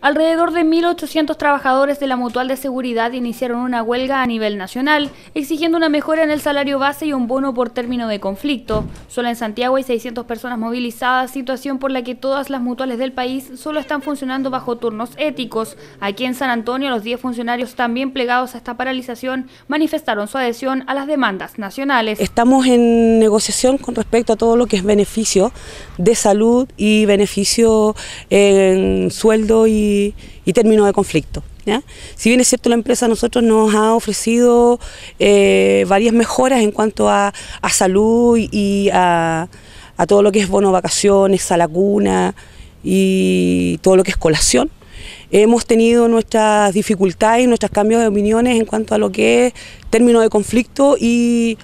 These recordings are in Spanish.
Alrededor de 1.800 trabajadores de la Mutual de Seguridad iniciaron una huelga a nivel nacional, exigiendo una mejora en el salario base y un bono por término de conflicto. Solo en Santiago hay 600 personas movilizadas, situación por la que todas las mutuales del país solo están funcionando bajo turnos éticos. Aquí en San Antonio, los 10 funcionarios también plegados a esta paralización manifestaron su adhesión a las demandas nacionales. Estamos en negociación con respecto a todo lo que es beneficio de salud y beneficio en sueldo y, y término de conflicto. Si bien es cierto, la empresa nosotros nos ha ofrecido eh, varias mejoras en cuanto a, salud y a, todo lo que es bono vacaciones, a la cuna y todo lo que es colación. Hemos tenido nuestras dificultades y nuestros cambios de opiniones en cuanto a lo que es término de conflicto y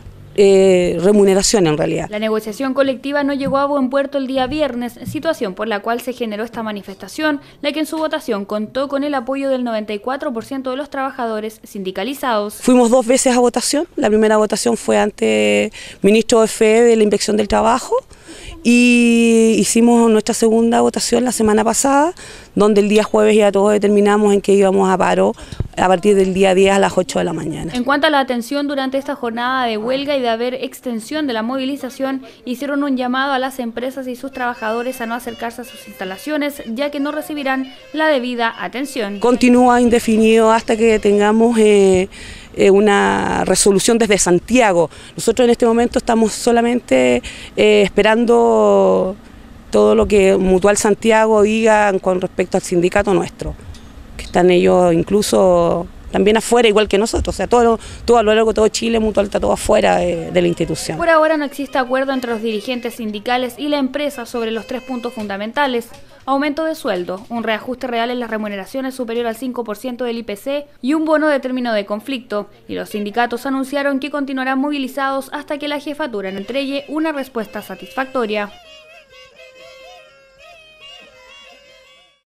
eh, remuneración en realidad. La negociación colectiva no llegó a buen puerto el día viernes, situación por la cual se generó esta manifestación, la que en su votación contó con el apoyo del 94% de los trabajadores sindicalizados. Fuimos dos veces a votación, la primera votación fue ante ministro de FE de la Inspección del Trabajo, y hicimos nuestra segunda votación la semana pasada, donde el día jueves ya todos determinamos en qué íbamos a paro a partir del día 10 a las 8 de la mañana. En cuanto a la atención durante esta jornada de huelga y de haber extensión de la movilización, hicieron un llamado a las empresas y sus trabajadores a no acercarse a sus instalaciones, ya que no recibirán la debida atención. Continúa indefinido hasta que tengamos... Eh, eh, una resolución desde Santiago. Nosotros en este momento estamos solamente eh, esperando todo lo que Mutual Santiago diga con respecto al sindicato nuestro. Están ellos incluso también afuera, igual que nosotros. O sea, todo, todo a lo largo de todo Chile, Mutual está todo afuera de, la institución. Por ahora no existe acuerdo entre los dirigentes sindicales y la empresa sobre los tres puntos fundamentales. Aumento de sueldo, un reajuste real en las remuneraciones superior al 5% del IPC y un bono de término de conflicto. Y los sindicatos anunciaron que continuarán movilizados hasta que la jefatura no entregue una respuesta satisfactoria.